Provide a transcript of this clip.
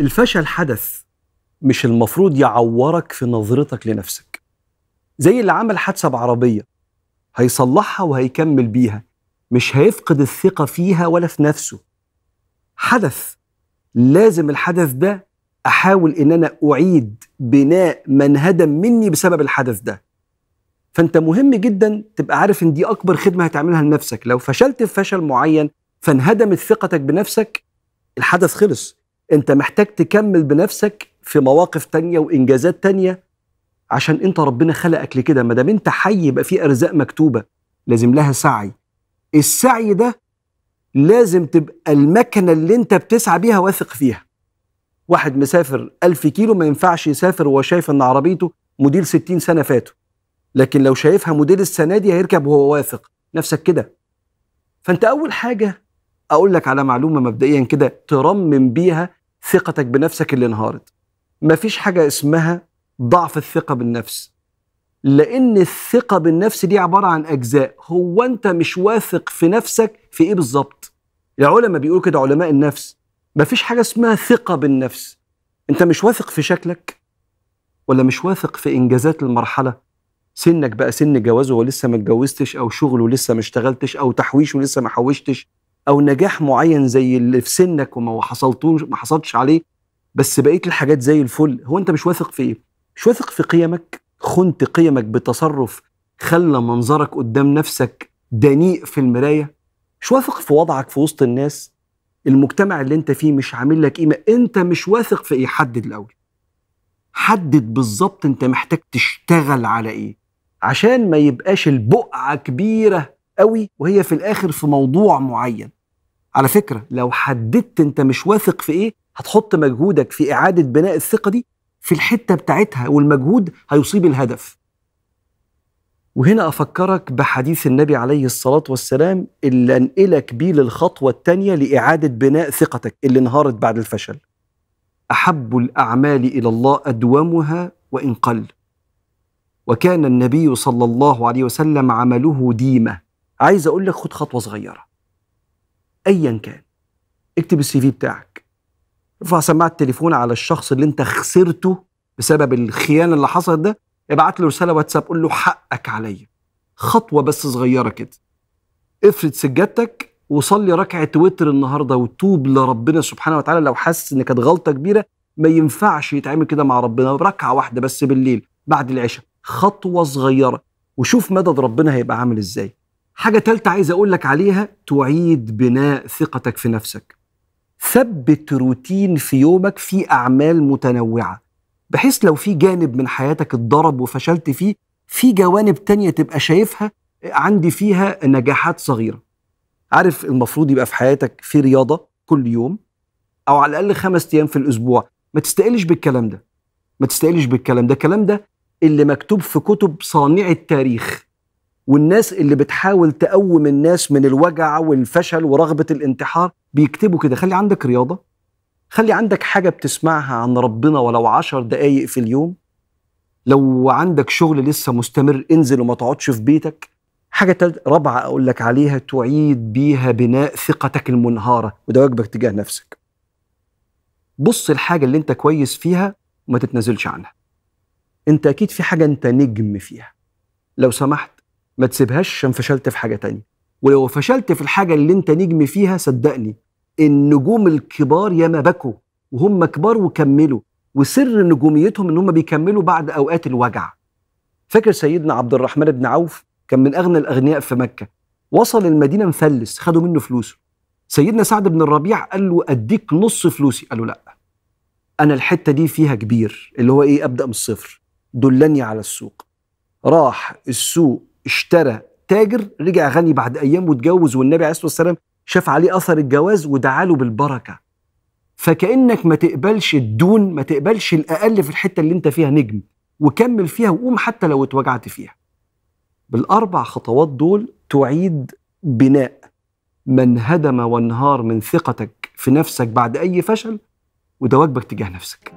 الفشل حدث مش المفروض يعورك في نظرتك لنفسك زي اللي عمل حادثه بعربيه هيصلحها وهيكمل بيها مش هيفقد الثقه فيها ولا في نفسه حدث لازم الحدث ده احاول ان انا اعيد بناء ما انهدم مني بسبب الحدث ده فانت مهم جدا تبقى عارف ان دي اكبر خدمه هتعملها لنفسك لو فشلت في فشل معين فانهدمت ثقتك بنفسك الحدث خلص انت محتاج تكمل بنفسك في مواقف تانية وانجازات تانية عشان انت ربنا خلقك لكده ما دام انت حي يبقى في ارزاق مكتوبه لازم لها سعي السعي ده لازم تبقى المكنه اللي انت بتسعى بيها واثق فيها واحد مسافر ألف كيلو ما ينفعش يسافر وهو شايف ان عربيته موديل 60 سنه فاتوا لكن لو شايفها موديل السنه دي هيركب وهو واثق نفسك كده فانت اول حاجه اقول لك على معلومه مبدئيا كده ترمم بيها ثقتك بنفسك اللي انهارت مفيش حاجة اسمها ضعف الثقة بالنفس لأن الثقة بالنفس دي عبارة عن أجزاء هو أنت مش واثق في نفسك في إيه بالظبط العلماء بيقولوا كده علماء النفس مفيش حاجة اسمها ثقة بالنفس أنت مش واثق في شكلك ولا مش واثق في إنجازات المرحلة سنك بقى سن جوازه ولسه ما اتجوزتش أو شغله لسه ما اشتغلتش أو تحويشه لسه ما حوشتش او نجاح معين زي اللي في سنك وما حصلتوش ما حصلتش عليه بس بقيت الحاجات زي الفل هو انت مش واثق في ايه مش واثق في قيمك خنت قيمك بتصرف خلى منظرك قدام نفسك دنيء في المرايه مش واثق في وضعك في وسط الناس المجتمع اللي انت فيه مش عامل لك قيمه انت مش واثق في ايه حدد الاول حدد بالظبط انت محتاج تشتغل على ايه عشان ما يبقاش البقعه كبيره قوي وهي في الاخر في موضوع معين على فكره لو حددت انت مش واثق في ايه هتحط مجهودك في اعاده بناء الثقه دي في الحته بتاعتها والمجهود هيصيب الهدف وهنا افكرك بحديث النبي عليه الصلاه والسلام اللي انقلك بيه للخطوه الثانيه لاعاده بناء ثقتك اللي انهارت بعد الفشل احب الاعمال الى الله ادومها وان قل وكان النبي صلى الله عليه وسلم عمله ديمه عايز اقول لك خد خطوه صغيره ايا كان اكتب السي في بتاعك ارفع سماعه التليفون على الشخص اللي انت خسرته بسبب الخيانه اللي حصلت ده ابعت له رساله واتساب قول له حقك عليا خطوه بس صغيره كده افرد سجادتك وصلي ركعه وتر النهارده وتوب لربنا سبحانه وتعالى لو حاسس ان كانت غلطه كبيره ما ينفعش يتعامل كده مع ربنا ركعه واحده بس بالليل بعد العشاء خطوه صغيره وشوف مدد ربنا هيبقى عامل ازاي حاجة تالتة عايز أقول لك عليها تعيد بناء ثقتك في نفسك ثبت روتين في يومك في أعمال متنوعة بحيث لو في جانب من حياتك اتضرب وفشلت فيه في جوانب تانية تبقى شايفها عندي فيها نجاحات صغيرة عارف المفروض يبقى في حياتك في رياضة كل يوم أو على الأقل خمس أيام في الأسبوع ما تستقلش بالكلام ده ما تستقلش بالكلام ده الكلام ده اللي مكتوب في كتب صانع التاريخ والناس اللي بتحاول تقوم الناس من الوجع والفشل ورغبه الانتحار بيكتبوا كده خلي عندك رياضه خلي عندك حاجه بتسمعها عن ربنا ولو عشر دقايق في اليوم لو عندك شغل لسه مستمر انزل وما تقعدش في بيتك حاجة رابعة أقول لك عليها تعيد بيها بناء ثقتك المنهارة وده واجبك تجاه نفسك بص الحاجة اللي أنت كويس فيها وما تتنازلش عنها أنت أكيد في حاجة أنت نجم فيها لو سمحت ما تسيبهاش عشان فشلت في حاجه تانية ولو فشلت في الحاجه اللي انت نجم فيها صدقني النجوم الكبار ياما بكوا وهم كبار وكملوا وسر نجوميتهم ان هم بيكملوا بعد اوقات الوجع فاكر سيدنا عبد الرحمن بن عوف كان من اغنى الاغنياء في مكه وصل المدينه مفلس خدوا منه فلوسه سيدنا سعد بن الربيع قال له اديك نص فلوسي قال له لا انا الحته دي فيها كبير اللي هو ايه ابدا من الصفر دلني على السوق راح السوق اشترى تاجر رجع غني بعد ايام واتجوز والنبي عليه الصلاه والسلام شاف عليه اثر الجواز ودعاله بالبركه فكانك ما تقبلش الدون ما تقبلش الاقل في الحته اللي انت فيها نجم وكمل فيها وقوم حتى لو اتوجعت فيها بالاربع خطوات دول تعيد بناء من هدم وانهار من ثقتك في نفسك بعد اي فشل وده واجبك تجاه نفسك